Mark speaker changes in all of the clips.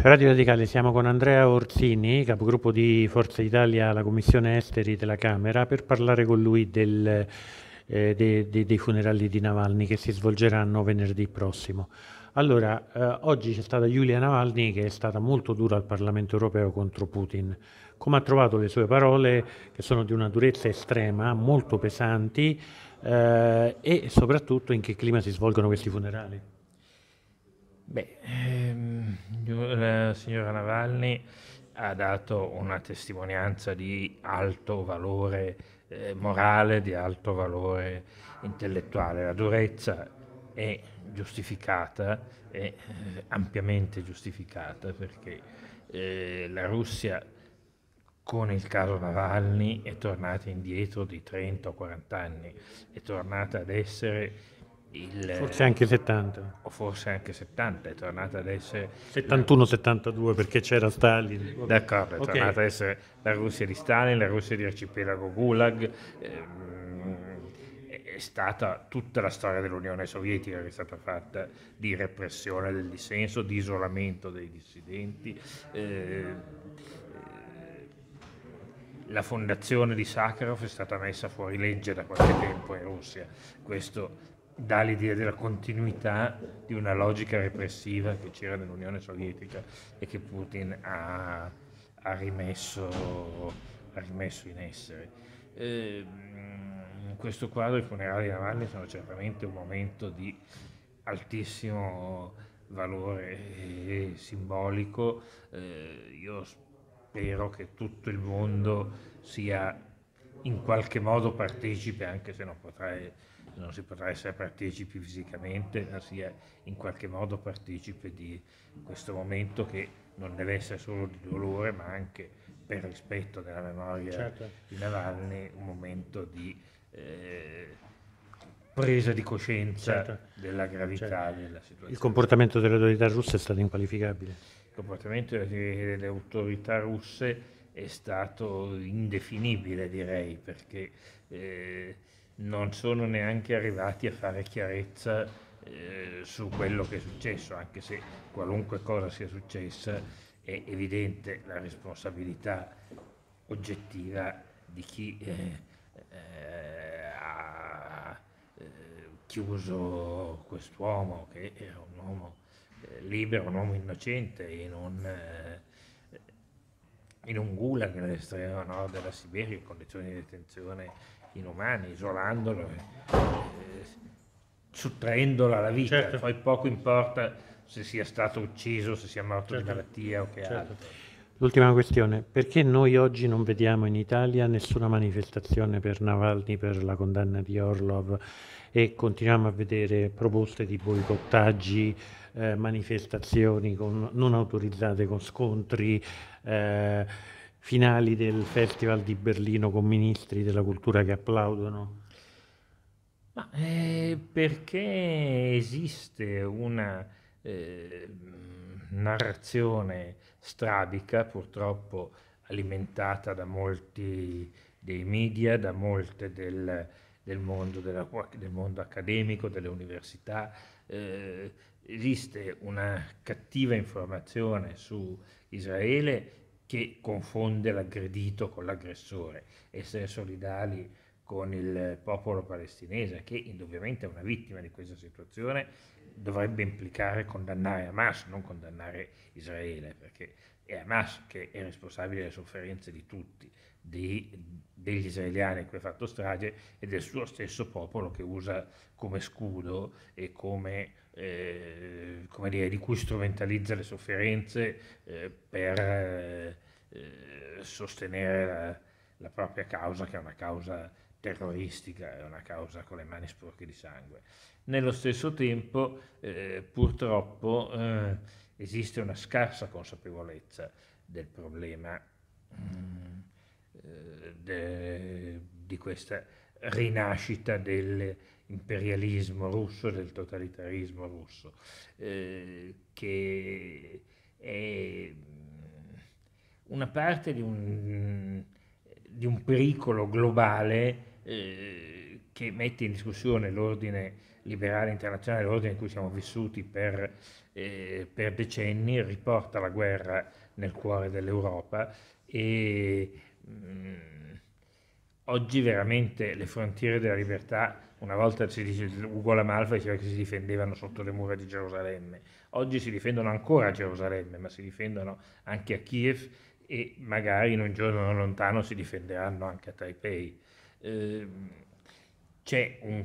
Speaker 1: Radio Radicale, siamo con Andrea Orsini, capogruppo di Forza Italia alla Commissione Esteri della Camera, per parlare con lui del, eh, dei, dei, dei, funerali di Navalny che si svolgeranno venerdì prossimo. Allora, eh, oggi c'è stata Giulia Navalny che è stata molto dura al Parlamento europeo contro Putin. Come ha trovato le sue parole, che sono di una durezza estrema, molto pesanti, eh, e soprattutto in che clima si svolgono questi funerali?
Speaker 2: Beh, signor, eh, signora Navalny ha dato una testimonianza di alto valore eh, morale, di alto valore intellettuale. La durezza è giustificata, è eh, ampiamente giustificata perché eh, la Russia con il caso Navalny è tornata indietro di 30 o 40 anni, è tornata ad essere il, forse anche 70. O forse anche 70, è tornata ad essere...
Speaker 1: 71-72 perché c'era Stalin. D'accordo, è okay. tornata
Speaker 2: ad essere la Russia di Stalin, la Russia di arcipelago Gulag. Ehm, è stata tutta la storia dell'Unione Sovietica che è stata fatta di repressione del dissenso, di isolamento dei dissidenti. Ehm, la fondazione di Sakharov è stata messa fuori legge da qualche tempo in Russia. Questo dà l'idea della continuità di una logica repressiva che c'era nell'Unione Sovietica e che Putin ha, ha, rimesso, ha rimesso, in essere. in ehm, questo quadro i funerali di Navalny sono certamente un momento di altissimo valore eh, simbolico. Eh, io spero che tutto il mondo sia in qualche modo partecipe, anche se non potrà non si potrà essere partecipi fisicamente, ma sia in qualche modo partecipe di questo momento che non deve essere solo di dolore, ma anche per rispetto della memoria certo. di Navalny, un momento di eh,
Speaker 1: presa di coscienza certo. della gravità certo. della situazione. Il comportamento delle autorità russe è stato inqualificabile. Il
Speaker 2: comportamento delle autorità russe è stato indefinibile, direi, perché eh, non sono neanche arrivati a fare chiarezza eh, su quello che è successo, anche se qualunque cosa sia successa è evidente la responsabilità oggettiva di chi eh, eh, ha eh, chiuso quest'uomo, che era un uomo eh, libero, un uomo innocente in un, eh, in un gulag nell'estremo nord della Siberia in condizioni di detenzione inumani, isolandolo, eh, sottraendolo alla vita. Certo. Poi poco importa se sia stato ucciso, se sia morto certo. di malattia o che certo. altro.
Speaker 1: L'ultima questione, perché noi oggi non vediamo in Italia nessuna manifestazione per Navalny, per la condanna di Orlov e continuiamo a vedere proposte di boicottaggi, eh, manifestazioni con, non autorizzate con scontri? Eh, finali del Festival di Berlino con ministri della cultura che applaudono?
Speaker 2: Ma, eh, perché esiste una eh, narrazione strabica, purtroppo alimentata da molti dei media, da molte del, del, mondo, della, del mondo, accademico, delle università. Eh, esiste una cattiva informazione su Israele che confonde l'aggredito con l'aggressore, essere solidali con il popolo palestinese, che indubbiamente è una vittima di questa situazione, dovrebbe implicare condannare Hamas, non condannare Israele, perché è Hamas che è responsabile delle sofferenze di tutti, di, degli israeliani a cui ha fatto strage e del suo stesso popolo che usa come scudo e come, eh, come dire, di cui strumentalizza le sofferenze eh, per... Eh, sostenere la, eh, la propria causa, che è una causa terroristica, è una causa con le mani sporche di sangue. Nello stesso tempo, eh, purtroppo, eh, esiste una scarsa consapevolezza del problema mm, eh, de, di questa rinascita dell'imperialismo russo, del totalitarismo russo, eh, che è una parte di un, di un pericolo globale eh, che mette in discussione l'ordine liberale internazionale, l'ordine in cui siamo vissuti per, eh, per decenni, riporta la guerra nel cuore dell'Europa e mh, mm, oggi veramente le frontiere della libertà, una volta si dice, Ugo La Malfa diceva che si difendevano sotto le mura di Gerusalemme, oggi si difendono ancora a Gerusalemme, ma si difendono anche a Kiev e magari in un giorno non lontano si difenderanno anche a Taipei. Eh, c'è un,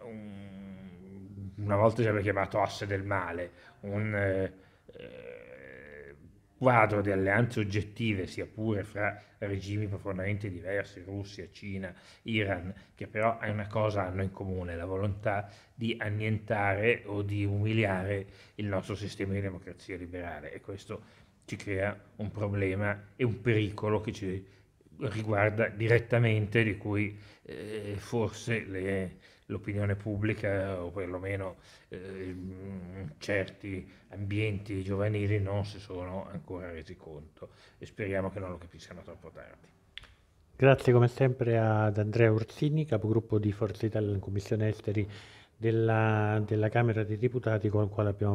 Speaker 2: un, una volta si aveva chiamato asse del male, un eh, quadro di alleanze oggettive, sia pure fra regimi profondamente diversi, Russia, Cina, Iran, che però è una cosa hanno in comune, la volontà di annientare o di umiliare il nostro sistema di democrazia liberale e questo ci crea un problema e un pericolo che ci riguarda direttamente, di cui eh, forse le, l'opinione pubblica o perlomeno eh, certi ambienti giovanili non si sono ancora resi conto e speriamo che non lo capiscano troppo tardi.
Speaker 1: Grazie come sempre ad Andrea Ursini, capogruppo di Forza Italia in Commissione Esteri della, della Camera dei Deputati, con il quale abbiamo